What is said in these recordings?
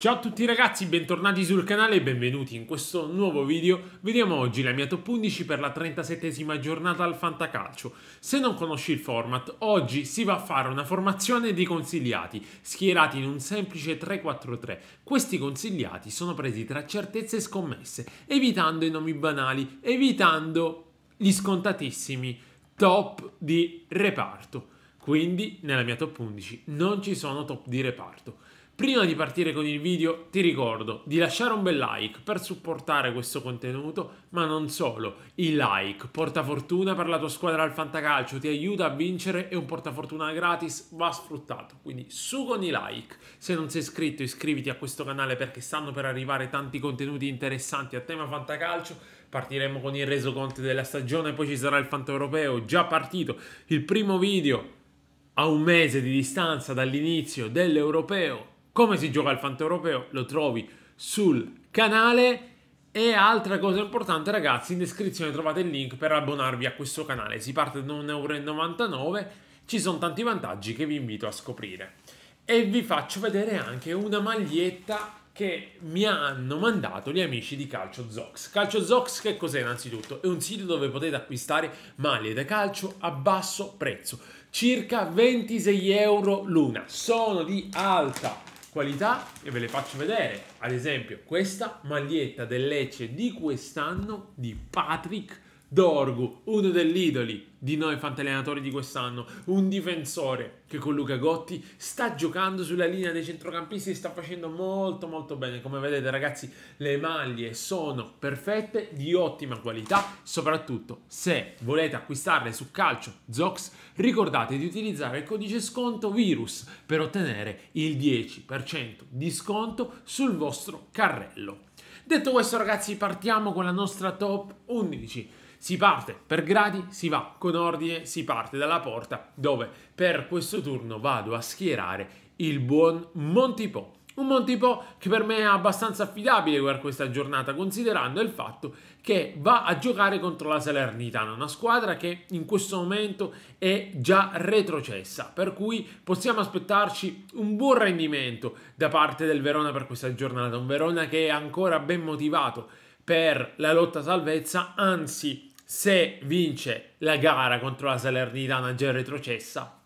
Ciao a tutti ragazzi, bentornati sul canale e benvenuti in questo nuovo video. Vediamo oggi la mia top 11 per la 37esima giornata al Fantacalcio. Se non conosci il format, oggi si va a fare una formazione di consigliati, schierati in un semplice 3-4-3. Questi consigliati sono presi tra certezze e scommesse, evitando i nomi banali, evitando gli scontatissimi top di reparto. Quindi nella mia top 11 non ci sono top di reparto. Prima di partire con il video ti ricordo di lasciare un bel like per supportare questo contenuto, ma non solo. Il like porta fortuna per la tua squadra al fantacalcio, ti aiuta a vincere e un portafortuna gratis va sfruttato. Quindi su con i like. Se non sei iscritto iscriviti a questo canale perché stanno per arrivare tanti contenuti interessanti a tema fantacalcio. Partiremo con il resoconto della stagione, poi ci sarà il fanto europeo già partito, il primo video a un mese di distanza dall'inizio dell'europeo come si gioca il Fante Europeo lo trovi sul canale. E altra cosa importante, ragazzi, in descrizione trovate il link per abbonarvi a questo canale. Si parte da 1,99€, ci sono tanti vantaggi che vi invito a scoprire. E vi faccio vedere anche una maglietta che mi hanno mandato gli amici di Calcio Zox. Calcio Zox che cos'è innanzitutto? È un sito dove potete acquistare maglie da calcio a basso prezzo, circa 26 euro l'una. Sono di alta qualità e ve le faccio vedere. Ad esempio questa maglietta del Lecce di quest'anno di Patrick Dorgu, uno degli idoli di noi fantallenatori di quest'anno, un difensore che con Luca Gotti sta giocando sulla linea dei centrocampisti e sta facendo molto molto bene. Come vedete ragazzi, le maglie sono perfette, di ottima qualità, soprattutto se volete acquistarle su Calcio Zox, ricordate di utilizzare il codice sconto VIRUS per ottenere il 10% di sconto sul vostro carrello. Detto questo ragazzi, partiamo con la nostra top 11 si parte per gradi, si va con ordine, si parte dalla porta dove per questo turno vado a schierare il buon Montipo. Un Montipo che per me è abbastanza affidabile per questa giornata, considerando il fatto che va a giocare contro la Salernitana, una squadra che in questo momento è già retrocessa, per cui possiamo aspettarci un buon rendimento da parte del Verona per questa giornata, un Verona che è ancora ben motivato per la lotta salvezza, anzi se vince la gara contro la Salernitana già retrocessa,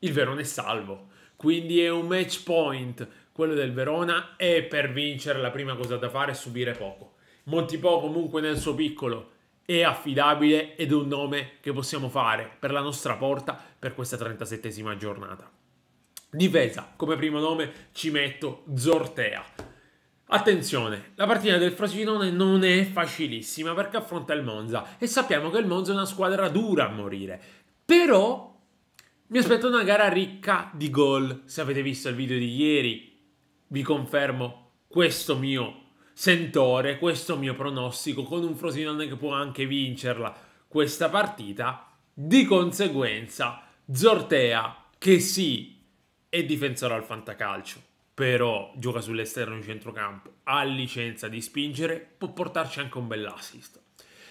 il Verona è salvo. Quindi è un match point quello del Verona e per vincere la prima cosa da fare è subire poco. Montipò comunque nel suo piccolo è affidabile ed è un nome che possiamo fare per la nostra porta per questa 37esima giornata. Difesa, come primo nome ci metto Zortea Attenzione, la partita del Frosinone non è facilissima perché affronta il Monza e sappiamo che il Monza è una squadra dura a morire, però mi aspetto una gara ricca di gol. Se avete visto il video di ieri, vi confermo questo mio sentore, questo mio pronostico con un Frosinone che può anche vincerla questa partita. Di conseguenza, Zortea che sì è difensore al fantacalcio però gioca sull'esterno di centrocampo, ha licenza di spingere, può portarci anche un bell'assist.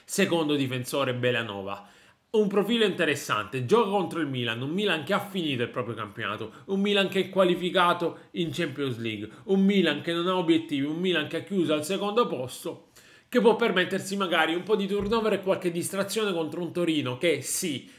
Secondo difensore Belanova, un profilo interessante, gioca contro il Milan, un Milan che ha finito il proprio campionato, un Milan che è qualificato in Champions League, un Milan che non ha obiettivi, un Milan che ha chiuso al secondo posto, che può permettersi magari un po' di turnover e qualche distrazione contro un Torino che sì,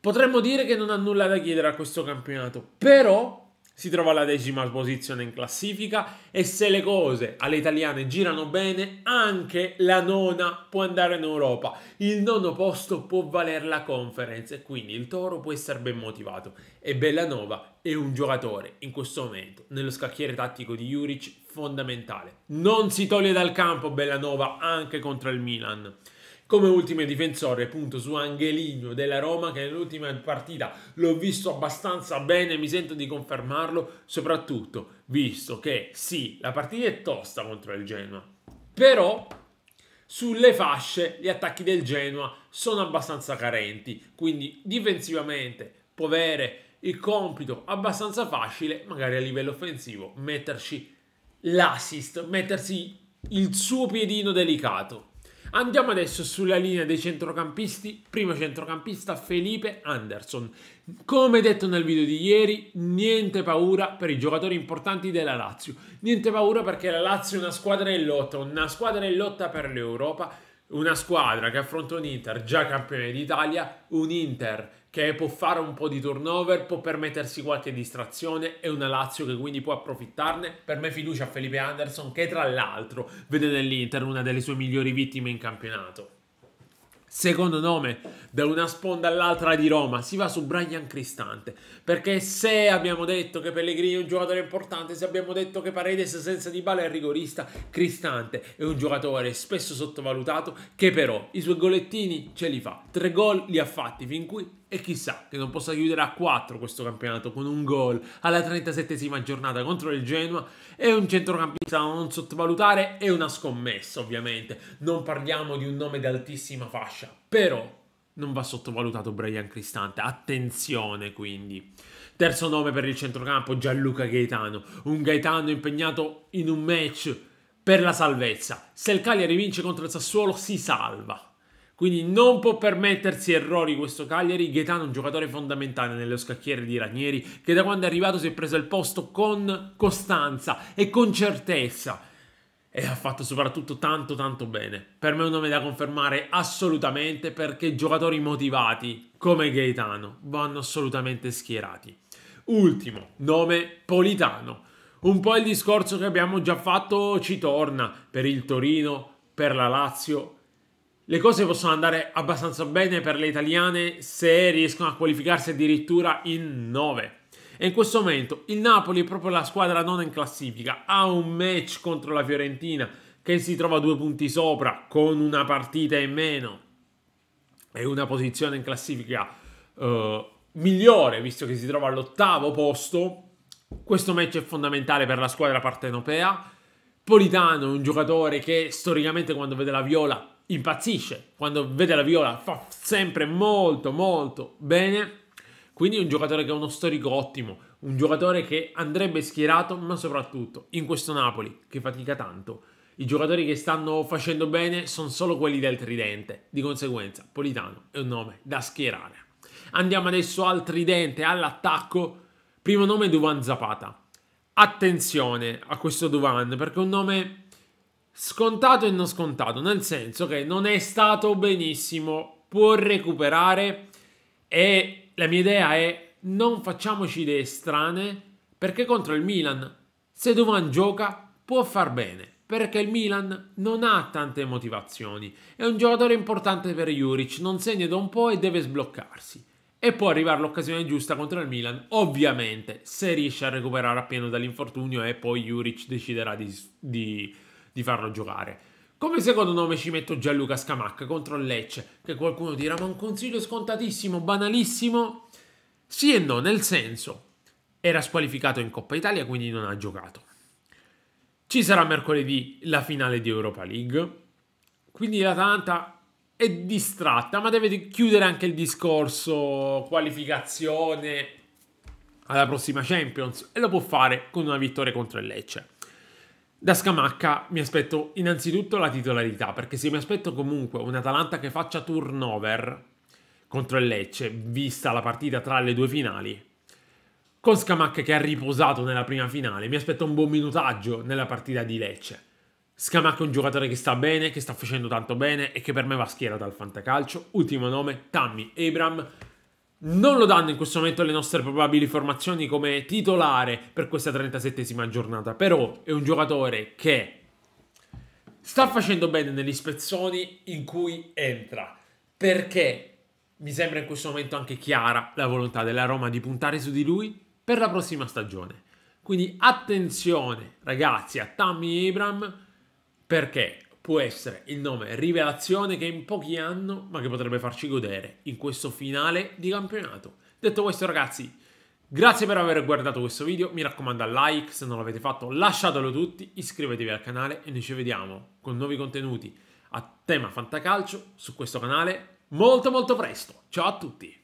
potremmo dire che non ha nulla da chiedere a questo campionato, però si trova alla decima posizione in classifica e se le cose alle italiane girano bene, anche la nona può andare in Europa. Il nono posto può valere la conference e quindi il Toro può essere ben motivato. E Bellanova è un giocatore in questo momento nello scacchiere tattico di Juric fondamentale. Non si toglie dal campo Bellanova anche contro il Milan. Come ultimo difensore punto su Angelino della Roma che nell'ultima partita l'ho visto abbastanza bene, mi sento di confermarlo, soprattutto visto che sì, la partita è tosta contro il Genoa, però sulle fasce gli attacchi del Genoa sono abbastanza carenti, quindi difensivamente può avere il compito abbastanza facile, magari a livello offensivo, metterci l'assist, mettersi il suo piedino delicato. Andiamo adesso sulla linea dei centrocampisti. Primo centrocampista Felipe Anderson. Come detto nel video di ieri, niente paura per i giocatori importanti della Lazio. Niente paura perché la Lazio è una squadra in lotta, una squadra in lotta per l'Europa, una squadra che affronta un Inter già campione d'Italia, un Inter che può fare un po' di turnover, può permettersi qualche distrazione è una Lazio che quindi può approfittarne. Per me fiducia a Felipe Anderson che tra l'altro vede nell'Inter una delle sue migliori vittime in campionato. Secondo nome, da una sponda all'altra di Roma, si va su Brian Cristante. Perché se abbiamo detto che Pellegrini è un giocatore importante, se abbiamo detto che Paredes senza di bala è rigorista, Cristante è un giocatore spesso sottovalutato che però i suoi golettini ce li fa. Tre gol li ha fatti fin qui, e chissà che non possa chiudere a 4 questo campionato con un gol alla 37esima giornata contro il Genoa. È un centrocampista da non sottovalutare e una scommessa, ovviamente. Non parliamo di un nome di altissima fascia, però non va sottovalutato Brian Cristante. Attenzione quindi. Terzo nome per il centrocampo Gianluca Gaetano. Un Gaetano impegnato in un match per la salvezza. Se il Cagliari vince contro il Sassuolo si salva quindi non può permettersi errori questo Cagliari. Gaetano è un giocatore fondamentale nello scacchiere di Ranieri, che da quando è arrivato si è preso il posto con costanza e con certezza. E ha fatto soprattutto tanto tanto bene. Per me è un nome da confermare assolutamente perché giocatori motivati come Gaetano vanno assolutamente schierati. Ultimo, nome Politano. Un po' il discorso che abbiamo già fatto ci torna per il Torino, per la Lazio, le cose possono andare abbastanza bene per le italiane se riescono a qualificarsi addirittura in 9. E in questo momento il Napoli è proprio la squadra non in classifica, ha un match contro la Fiorentina che si trova due punti sopra con una partita in meno e una posizione in classifica eh, migliore visto che si trova all'ottavo posto. Questo match è fondamentale per la squadra partenopea. Politano è un giocatore che storicamente quando vede la viola impazzisce quando vede la viola, fa sempre molto molto bene. Quindi è un giocatore che ha uno storico ottimo, un giocatore che andrebbe schierato, ma soprattutto in questo Napoli che fatica tanto. I giocatori che stanno facendo bene sono solo quelli del tridente, di conseguenza Politano è un nome da schierare. Andiamo adesso al tridente, all'attacco. Primo nome Duvan Zapata. Attenzione a questo Duvan perché è un nome scontato e non scontato, nel senso che non è stato benissimo, può recuperare e la mia idea è non facciamoci idee strane perché contro il Milan se Duvan gioca può far bene perché il Milan non ha tante motivazioni. È un giocatore importante per Juric, non segna da un po' e deve sbloccarsi. E può arrivare l'occasione giusta contro il Milan, ovviamente, se riesce a recuperare appieno dall'infortunio e poi Juric deciderà di, di di farlo giocare. Come secondo nome ci metto Gianluca Scamacca contro il Lecce, che qualcuno dirà ma un consiglio scontatissimo, banalissimo. Sì e no, nel senso, era squalificato in Coppa Italia, quindi non ha giocato. Ci sarà mercoledì la finale di Europa League, quindi l'Atalanta è distratta, ma deve chiudere anche il discorso qualificazione alla prossima Champions e lo può fare con una vittoria contro il Lecce. Da Scamacca mi aspetto innanzitutto la titolarità, perché se mi aspetto comunque un Atalanta che faccia turnover contro il Lecce, vista la partita tra le due finali, con Scamacca che ha riposato nella prima finale, mi aspetto un buon minutaggio nella partita di Lecce. Scamacca è un giocatore che sta bene, che sta facendo tanto bene e che per me va schierato al fantacalcio. Ultimo nome, Tammy Abram, non lo danno in questo momento le nostre probabili formazioni come titolare per questa 37esima giornata, però è un giocatore che sta facendo bene negli spezzoni in cui entra, perché mi sembra in questo momento anche chiara la volontà della Roma di puntare su di lui per la prossima stagione. Quindi attenzione ragazzi a Tammy Abram perché può essere il nome rivelazione che in pochi hanno, ma che potrebbe farci godere in questo finale di campionato. Detto questo, ragazzi, grazie per aver guardato questo video. Mi raccomando, like se non l'avete fatto, lasciatelo tutti, iscrivetevi al canale e noi ci vediamo con nuovi contenuti a tema fantacalcio su questo canale molto molto presto. Ciao a tutti!